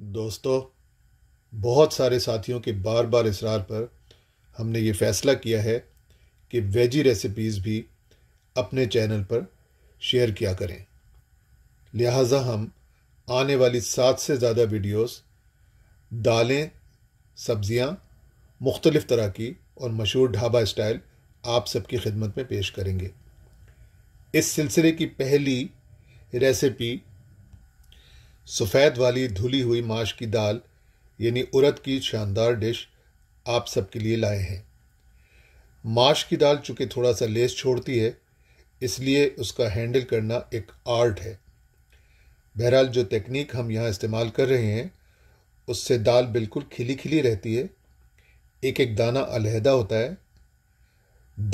दोस्तों बहुत सारे साथियों के बार बार इसरार पर हमने ये फ़ैसला किया है कि वेजी रेसिपीज़ भी अपने चैनल पर शेयर किया करें लिहाजा हम आने वाली सात से ज़्यादा वीडियोस दालें सब्ज़ियाँ मुख्तलिफ़ तरह की और मशहूर ढाबा स्टाइल आप सबकी खिदमत में पेश करेंगे इस सिलसिले की पहली रेसिपी सफ़ेद वाली धुली हुई माश की दाल यानी उरद की शानदार डिश आप सबके लिए लाए हैं माश की दाल चूँकि थोड़ा सा लेस छोड़ती है इसलिए उसका हैंडल करना एक आर्ट है बहरहाल जो टेक्निक हम यहाँ इस्तेमाल कर रहे हैं उससे दाल बिल्कुल खिली खिली रहती है एक एक दाना अलहदा होता है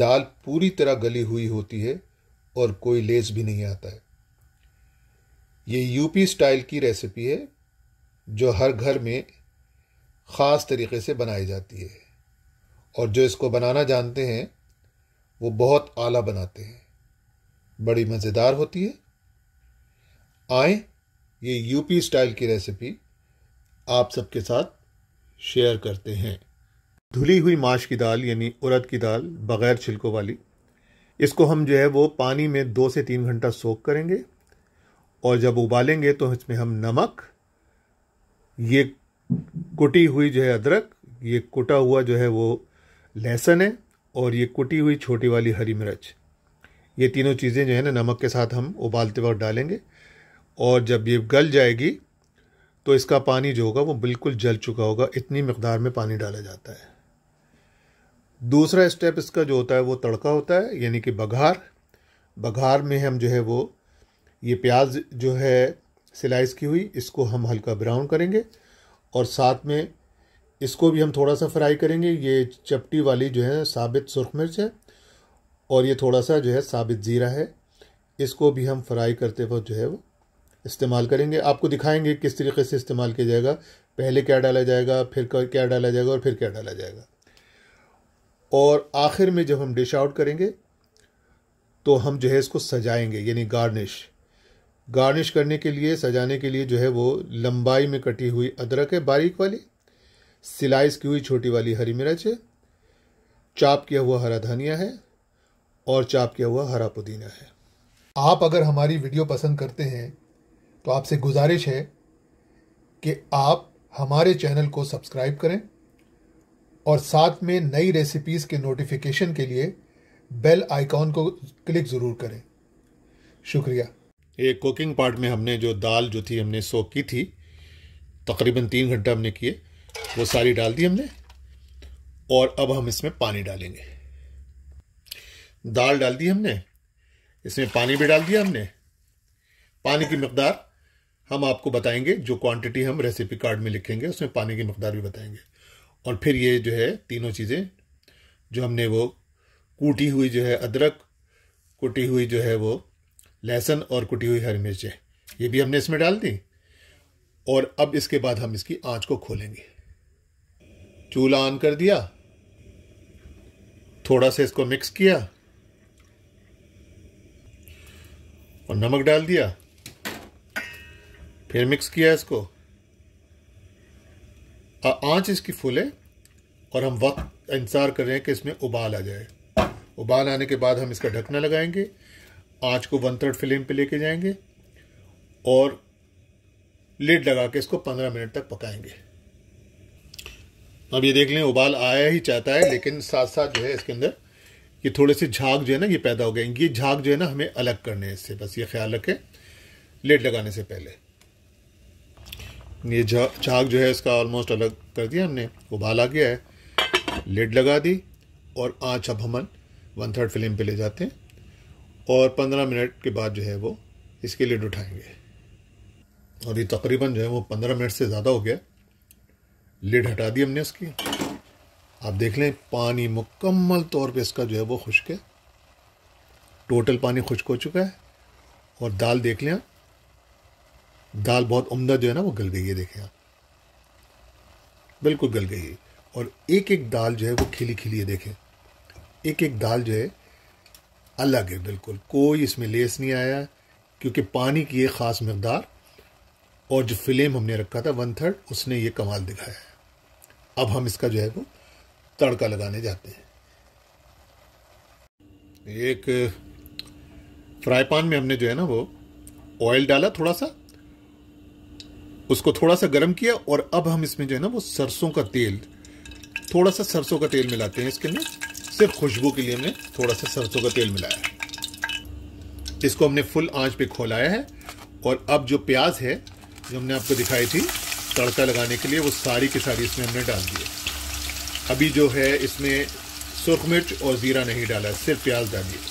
दाल पूरी तरह गली हुई होती है और कोई लेस भी नहीं आता है ये यूपी स्टाइल की रेसिपी है जो हर घर में ख़ास तरीके से बनाई जाती है और जो इसको बनाना जानते हैं वो बहुत आला बनाते हैं बड़ी मज़ेदार होती है आए ये यूपी स्टाइल की रेसिपी आप सबके साथ शेयर करते हैं धुली हुई माश की दाल यानी उड़द की दाल बग़ैर छिलकों वाली इसको हम जो है वो पानी में दो से तीन घंटा सोख करेंगे और जब उबालेंगे तो इसमें हम नमक ये कुटी हुई जो है अदरक ये कुटा हुआ जो है वो लहसुन है और ये कुटी हुई छोटी वाली हरी मिर्च ये तीनों चीज़ें जो है ना नमक के साथ हम उबालते वक्त डालेंगे और जब ये गल जाएगी तो इसका पानी जो होगा वो बिल्कुल जल चुका होगा इतनी मकदार में पानी डाला जाता है दूसरा स्टेप इसका जो होता है वो तड़का होता है यानी कि बघार बघार में हम जो है वो ये प्याज जो है स्लाइस की हुई इसको हम हल्का ब्राउन करेंगे और साथ में इसको भी हम थोड़ा सा फ्राई करेंगे ये चपटी वाली जो है साबित सुरख मिर्च है और ये थोड़ा सा जो है साबित ज़ीरा है इसको भी हम फ्राई करते वक्त जो है वो इस्तेमाल करेंगे आपको दिखाएंगे किस तरीके से इस्तेमाल किया जाएगा पहले क्या डाला जाएगा फिर क्या डाला जाएगा और फिर क्या डाला जाएगा और आखिर में जब हम डिश आउट करेंगे तो हम जो है इसको सजाएंगे यानी गार्निश गार्निश करने के लिए सजाने के लिए जो है वो लंबाई में कटी हुई अदरक है बारीक वाली सिलाइस की हुई छोटी वाली हरी मिर्च है चाप किया हुआ हरा धनिया है और चाप किया हुआ हरा पुदीना है आप अगर हमारी वीडियो पसंद करते हैं तो आपसे गुजारिश है कि आप हमारे चैनल को सब्सक्राइब करें और साथ में नई रेसिपीज़ के नोटिफिकेशन के लिए बेल आइकॉन को क्लिक ज़रूर करें शुक्रिया ये कुकिंग पार्ट में हमने जो दाल जो थी हमने सोक की थी तकरीबन तीन घंटा हमने किए वो सारी डाल दी हमने और अब हम इसमें पानी डालेंगे दाल डाल दी हमने इसमें पानी भी डाल दिया हमने पानी की मकदार हम आपको बताएंगे जो क्वांटिटी हम रेसिपी कार्ड में लिखेंगे उसमें पानी की मकदार भी बताएंगे और फिर ये जो है तीनों चीज़ें जो हमने वो कूटी हुई जो है अदरक कूटी हुई जो है वो लहसुन और कुटी हुई हरी मिर्चें ये भी हमने इसमें डाल दी और अब इसके बाद हम इसकी आंच को खोलेंगे चूल्हा ऑन कर दिया थोड़ा सा इसको मिक्स किया और नमक डाल दिया फिर मिक्स किया इसको आंच इसकी फुल है और हम वक्त इंतज़ार कर रहे हैं कि इसमें उबाल आ जाए उबाल आने के बाद हम इसका ढकना लगाएंगे आँच को वन थर्ड फ्लेम पे लेके जाएंगे और लिड लगा के इसको पंद्रह मिनट तक पकाएंगे अब ये देख लें उबाल आया ही चाहता है लेकिन साथ साथ जो है इसके अंदर ये थोड़े से झाग जो है ना ये पैदा हो गए ये झाग जो है ना हमें अलग करने हैं इससे बस ये ख्याल रखें लेट लगाने से पहले ये झाग जो है इसका ऑलमोस्ट अलग कर दिया हमने उबाल आ गया है लेट लगा दी और आँच अब हम वन थर्ड फ्लेम पे ले जाते हैं और पंद्रह मिनट के बाद जो है वो इसके लिड उठाएंगे और ये तकरीबन जो है वो पंद्रह मिनट से ज़्यादा हो गया लिड हटा दी हमने उसकी आप देख लें पानी मुकम्मल तौर पे इसका जो है वो खुश्क है टोटल पानी खुश्क हो चुका है और दाल देख लें आप दाल बहुत उम्दा जो है ना वो गल गई है देखें आप बिल्कुल गल गई है और एक एक दाल जो है वो खिली खिली है देखें एक एक दाल जो है अलग है बिल्कुल कोई इसमें लेस नहीं आया क्योंकि पानी की एक ख़ास मकदार और जो फ्लेम हमने रखा था वन थर्ड उसने ये कमाल दिखाया है अब हम इसका जो है वो तड़का लगाने जाते हैं एक फ्राई पान में हमने जो है ना वो ऑयल डाला थोड़ा सा उसको थोड़ा सा गर्म किया और अब हम इसमें जो है ना वो सरसों का तेल थोड़ा सा सरसों का तेल मिलाते हैं इसके अंदर सिर्फ खुशबू के लिए हमने थोड़ा सा सरसों का तेल मिलाया है इसको हमने फुल आंच पे खोलाया है और अब जो प्याज है जो हमने आपको दिखाई थी तड़का लगाने के लिए वो सारी की सारी इसमें हमने डाल दी है अभी जो है इसमें सुरख मिर्च और ज़ीरा नहीं डाला सिर्फ प्याज डालिए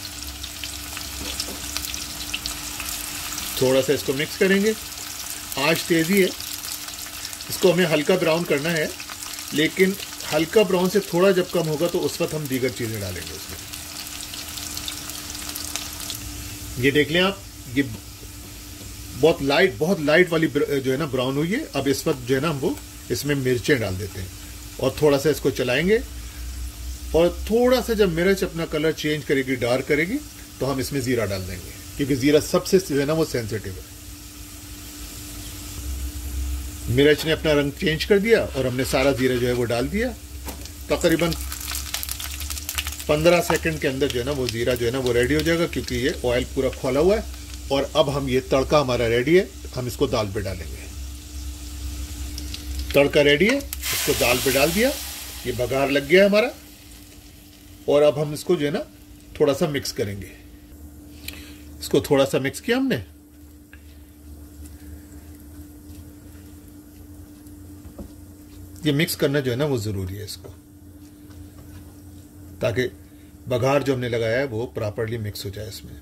थोड़ा सा इसको मिक्स करेंगे आंच तेज़ी है इसको हमें हल्का ब्राउन करना है लेकिन हल्का ब्राउन से थोड़ा जब कम होगा तो उस वक्त हम दीगर चीज़ें डालेंगे उसमें ये देख लें आप ये बहुत लाइट बहुत लाइट वाली जो है ना ब्राउन हुई है अब इस वक्त जो है ना हम वो इसमें मिर्चें डाल देते हैं और थोड़ा सा इसको चलाएंगे और थोड़ा सा जब मिर्च अपना कलर चेंज करेगी डार्क करेगी तो हम इसमें ज़ीरा डाल देंगे क्योंकि ज़ीरा सबसे जो है ना वो सेंसिटिव है मिर्च ने अपना रंग चेंज कर दिया और हमने सारा ज़ीरा जो है वो डाल दिया तकरीबन पंद्रह सेकंड के अंदर जो है ना वो ज़ीरा जो है ना वो रेडी हो जाएगा क्योंकि ये ऑयल पूरा खोला हुआ है और अब हम ये तड़का हमारा रेडी है हम इसको दाल पे डालेंगे तड़का रेडी है इसको दाल पे डाल दिया ये बघार लग गया हमारा और अब हम इसको जो है ना थोड़ा सा मिक्स करेंगे इसको थोड़ा सा मिक्स किया हमने ये मिक्स करना जो है ना वो ज़रूरी है इसको ताकि बघार जो हमने लगाया है वो प्रॉपरली मिक्स हो जाए इसमें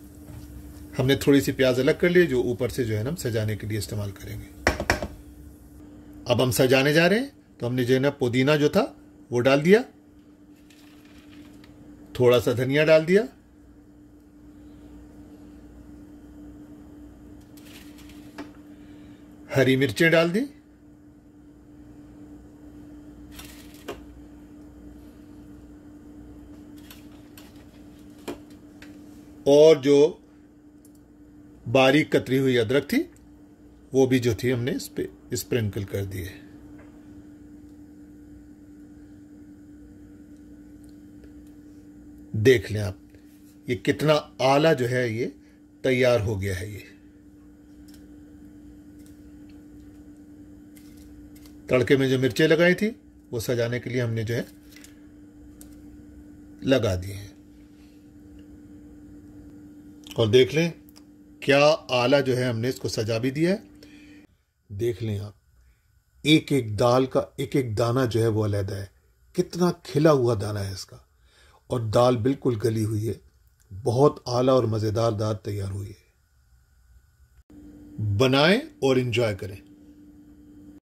हमने थोड़ी सी प्याज अलग कर ली जो ऊपर से जो है ना सजाने के लिए इस्तेमाल करेंगे अब हम सजाने जा रहे हैं तो हमने जो है ना पुदीना जो था वो डाल दिया थोड़ा सा धनिया डाल दिया हरी मिर्चें डाल दी और जो बारीक कतरी हुई अदरक थी वो भी जो थी हमने इस पर स्प्रिंकल कर दिए देख लें आप ये कितना आला जो है ये तैयार हो गया है ये तड़के में जो मिर्चें लगाई थी वो सजाने के लिए हमने जो है लगा दिए हैं और देख लें क्या आला जो है हमने इसको सजा भी दिया है देख लें आप एक एक दाल का एक एक दाना जो है वो अलहदा है कितना खिला हुआ दाना है इसका और दाल बिल्कुल गली हुई है बहुत आला और मज़ेदार दाल तैयार हुई है बनाएं और इन्जॉय करें